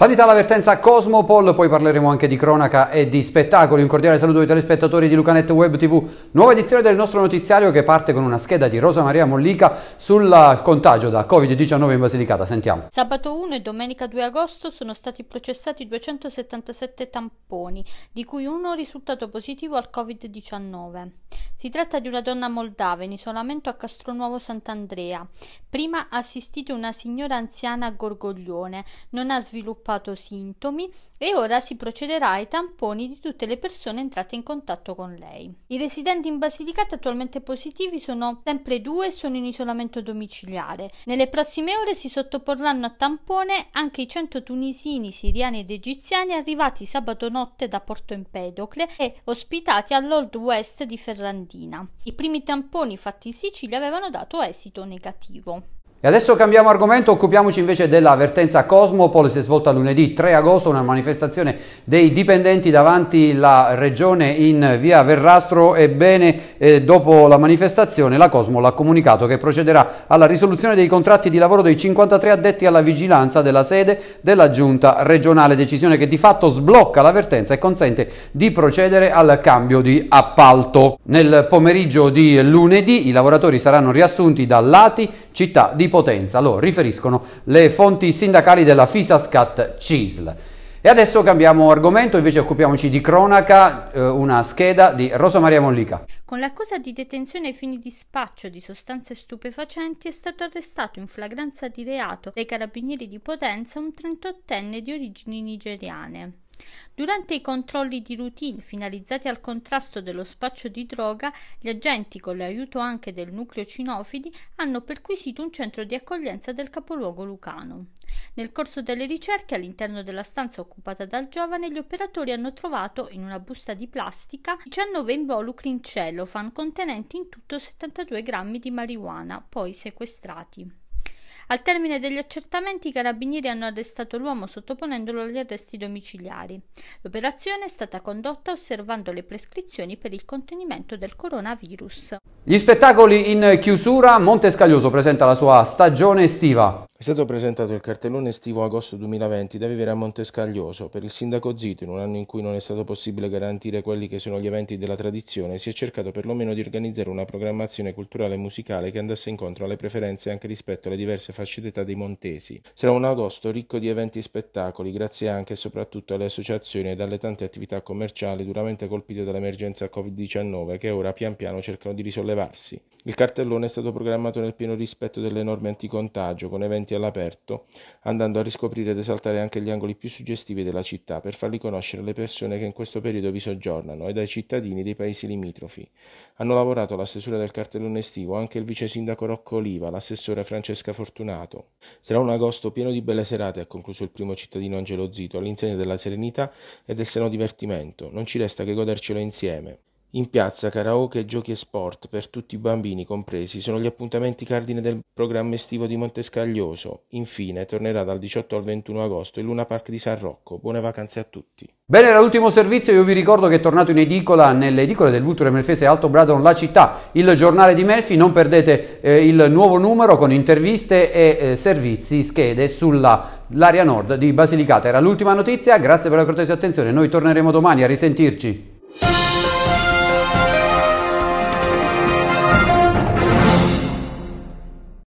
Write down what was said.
Salita all'avvertenza Cosmopol, poi parleremo anche di cronaca e di spettacoli. Un cordiale saluto ai telespettatori di Lucanet Web TV. Nuova edizione del nostro notiziario che parte con una scheda di Rosa Maria Mollica sul contagio da Covid-19 in Basilicata. Sentiamo. Sabato 1 e domenica 2 agosto sono stati processati 277 tamponi, di cui uno risultato positivo al Covid-19. Si tratta di una donna moldava in isolamento a Castronuovo Sant'Andrea. Prima ha assistito una signora anziana a Gorgoglione. Non ha sviluppato sviluppato sintomi e ora si procederà ai tamponi di tutte le persone entrate in contatto con lei. I residenti in Basilicata attualmente positivi sono sempre due e sono in isolamento domiciliare. Nelle prossime ore si sottoporranno a tampone anche i 100 tunisini, siriani ed egiziani arrivati sabato notte da Porto Empedocle e ospitati all'Old West di Ferrandina. I primi tamponi fatti in Sicilia avevano dato esito negativo. E adesso cambiamo argomento, occupiamoci invece della dell'avvertenza Cosmopol, si è svolta lunedì 3 agosto una manifestazione dei dipendenti davanti la regione in via Verrastro, ebbene eh, dopo la manifestazione la Cosmol ha comunicato che procederà alla risoluzione dei contratti di lavoro dei 53 addetti alla vigilanza della sede della giunta regionale, decisione che di fatto sblocca la vertenza e consente di procedere al cambio di appalto. Nel pomeriggio di lunedì i lavoratori saranno riassunti da Lati, città di potenza, lo riferiscono le fonti sindacali della FISASCAT CISL. E adesso cambiamo argomento, invece occupiamoci di cronaca, eh, una scheda di Rosa Maria Mollica. Con l'accusa di detenzione ai fini di spaccio di sostanze stupefacenti è stato arrestato in flagranza di reato dai carabinieri di Potenza un 38enne di origini nigeriane. Durante i controlli di routine finalizzati al contrasto dello spaccio di droga, gli agenti, con l'aiuto anche del nucleo cinofili, hanno perquisito un centro di accoglienza del capoluogo lucano. Nel corso delle ricerche all'interno della stanza occupata dal giovane, gli operatori hanno trovato in una busta di plastica 19 involucri in cellofan contenenti in tutto 72 grammi di marijuana, poi sequestrati. Al termine degli accertamenti i carabinieri hanno arrestato l'uomo sottoponendolo agli arresti domiciliari. L'operazione è stata condotta osservando le prescrizioni per il contenimento del coronavirus. Gli spettacoli in chiusura, Monte Scaglioso presenta la sua stagione estiva. È stato presentato il cartellone estivo agosto 2020 da vivere a Montescaglioso. Per il sindaco Zito, in un anno in cui non è stato possibile garantire quelli che sono gli eventi della tradizione, si è cercato perlomeno di organizzare una programmazione culturale e musicale che andasse incontro alle preferenze anche rispetto alle diverse fasce d'età dei montesi. Sarà un agosto ricco di eventi e spettacoli, grazie anche e soprattutto alle associazioni e alle tante attività commerciali duramente colpite dall'emergenza Covid-19 che ora pian piano cercano di risollevarsi. Il cartellone è stato programmato nel pieno rispetto delle norme anticontagio, con eventi ambienti all'aperto, andando a riscoprire ed esaltare anche gli angoli più suggestivi della città per farli conoscere alle persone che in questo periodo vi soggiornano ed ai cittadini dei paesi limitrofi. Hanno lavorato alla stesura del cartellone estivo anche il vice sindaco Rocco Oliva, l'assessore Francesca Fortunato. Sarà un agosto pieno di belle serate, ha concluso il primo cittadino Angelo Zito, all'insegna della serenità e del seno divertimento. Non ci resta che godercelo insieme. In piazza karaoke, giochi e sport per tutti i bambini compresi sono gli appuntamenti cardine del programma estivo di Montescaglioso. Infine tornerà dal 18 al 21 agosto il Luna Park di San Rocco. Buone vacanze a tutti. Bene, era l'ultimo servizio, io vi ricordo che è tornato in edicola, nelle edicole del Vulture Melfese Alto Bradon La Città, il giornale di Melfi, non perdete eh, il nuovo numero con interviste e eh, servizi, schede sull'area nord di Basilicata. Era l'ultima notizia, grazie per la cortese attenzione, noi torneremo domani a risentirci.